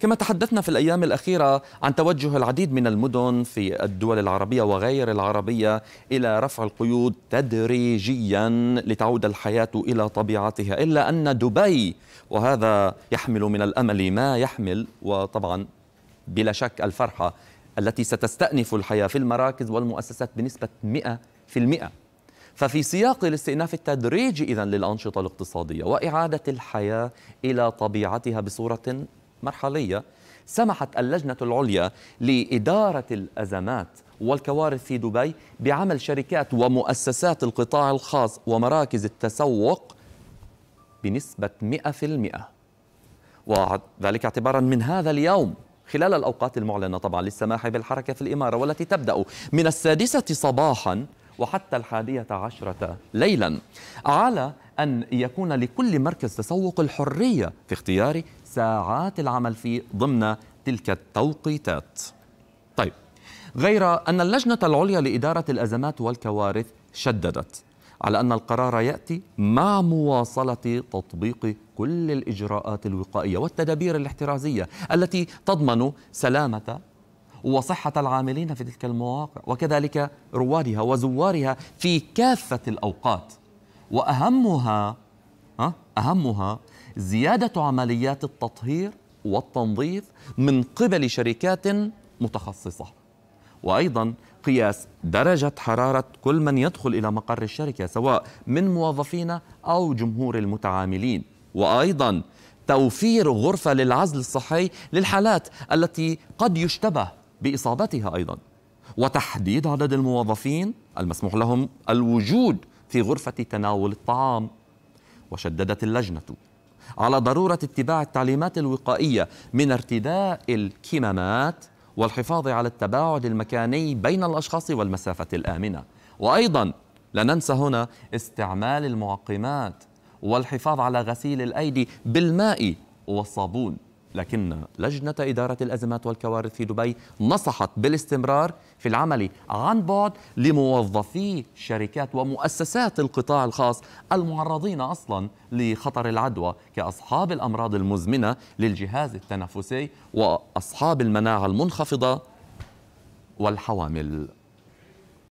كما تحدثنا في الأيام الأخيرة عن توجه العديد من المدن في الدول العربية وغير العربية إلى رفع القيود تدريجيا لتعود الحياة إلى طبيعتها إلا أن دبي وهذا يحمل من الأمل ما يحمل وطبعا بلا شك الفرحة التي ستستأنف الحياة في المراكز والمؤسسات بنسبة 100% ففي سياق الاستئناف التدريجي إذا للأنشطة الاقتصادية وإعادة الحياة إلى طبيعتها بصورة مرحلية سمحت اللجنة العليا لإدارة الأزمات والكوارث في دبي بعمل شركات ومؤسسات القطاع الخاص ومراكز التسوق بنسبة 100% وذلك اعتبارا من هذا اليوم خلال الأوقات المعلنة طبعا للسماح بالحركة في الإمارة والتي تبدأ من السادسة صباحا وحتى الحادية عشرة ليلا على أن يكون لكل مركز تسوق الحرية في اختيار ساعات العمل فيه ضمن تلك التوقيتات طيب غير أن اللجنة العليا لإدارة الأزمات والكوارث شددت على أن القرار يأتي مع مواصلة تطبيق كل الإجراءات الوقائية والتدابير الاحترازية التي تضمن سلامة وصحة العاملين في تلك المواقع وكذلك روادها وزوارها في كافة الأوقات وأهمها أهمها زيادة عمليات التطهير والتنظيف من قبل شركات متخصصة وأيضا قياس درجة حرارة كل من يدخل إلى مقر الشركة سواء من موظفين أو جمهور المتعاملين وأيضا توفير غرفة للعزل الصحي للحالات التي قد يشتبه بإصابتها أيضا وتحديد عدد الموظفين المسموح لهم الوجود في غرفة تناول الطعام وشددت اللجنة على ضروره اتباع التعليمات الوقائيه من ارتداء الكمامات والحفاظ على التباعد المكاني بين الاشخاص والمسافه الامنه وايضا لا ننسى هنا استعمال المعقمات والحفاظ على غسيل الايدي بالماء والصابون لكن لجنة إدارة الأزمات والكوارث في دبي نصحت بالاستمرار في العمل عن بعد لموظفي شركات ومؤسسات القطاع الخاص المعرضين أصلا لخطر العدوى كأصحاب الأمراض المزمنة للجهاز التنفسي وأصحاب المناعة المنخفضة والحوامل